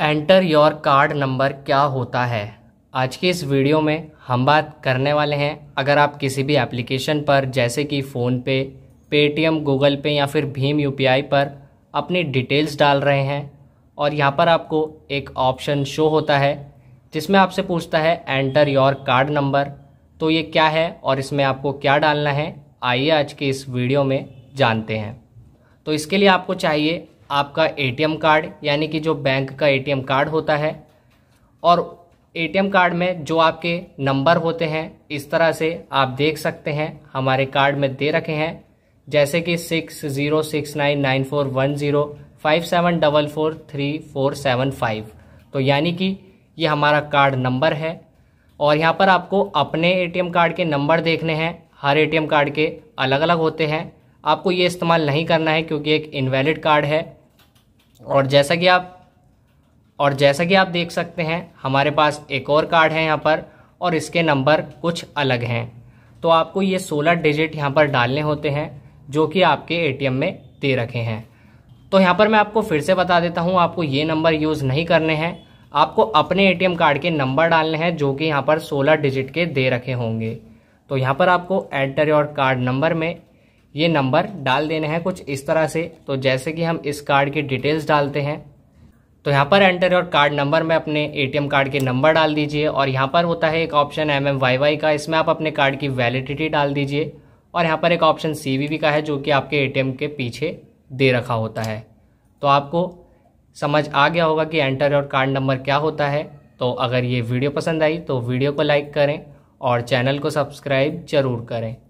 enter your card number क्या होता है आज के इस वीडियो में हम बात करने वाले हैं अगर आप किसी भी एप्लीकेशन पर जैसे कि फ़ोनपे पेटीएम गूगल पे या फिर भीम यू पर अपनी डिटेल्स डाल रहे हैं और यहाँ पर आपको एक ऑप्शन शो होता है जिसमें आपसे पूछता है एंटर योर कार्ड नंबर तो ये क्या है और इसमें आपको क्या डालना है आइए आज के इस वीडियो में जानते हैं तो इसके लिए आपको चाहिए आपका एटीएम कार्ड यानी कि जो बैंक का एटीएम कार्ड होता है और एटीएम कार्ड में जो आपके नंबर होते हैं इस तरह से आप देख सकते हैं हमारे कार्ड में दे रखे हैं जैसे कि six zero six nine nine four one zero five seven double four three four seven five तो यानी कि ये हमारा कार्ड नंबर है और यहाँ पर आपको अपने एटीएम कार्ड के नंबर देखने हैं हर एटीएम कार्ड के अलग अलग होते हैं आपको ये इस्तेमाल नहीं करना है क्योंकि एक इनवैलिड कार्ड है और जैसा कि आप और जैसा कि आप देख सकते हैं हमारे पास एक और कार्ड है यहाँ पर और इसके नंबर कुछ अलग हैं तो आपको ये सोलह डिजिट यहाँ पर डालने होते हैं जो कि आपके एटीएम में दे रखे हैं तो यहाँ पर मैं आपको फिर से बता देता हूँ आपको ये नंबर यूज़ नहीं करने हैं आपको अपने एटीएम कार्ड के नंबर डालने हैं जो कि यहाँ पर सोलह डिजिट के दे रखे होंगे तो यहाँ पर आपको एंटर योर कार्ड नंबर में ये नंबर डाल देने हैं कुछ इस तरह से तो जैसे कि हम इस कार्ड की डिटेल्स डालते हैं तो यहाँ पर एंटर और कार्ड नंबर में अपने एटीएम कार्ड के नंबर डाल दीजिए और यहाँ पर होता है एक option M M Y Y का इसमें आप अपने कार्ड की वैलिडिटी डाल दीजिए और यहाँ पर एक ऑप्शन सी वी वी का है जो कि आपके एटीएम के पीछे दे रखा होता है तो आपको समझ आ गया होगा कि एंटर और कार्ड नंबर क्या होता है तो अगर ये वीडियो पसंद आई तो वीडियो को लाइक करें और चैनल को सब्सक्राइब जरूर करें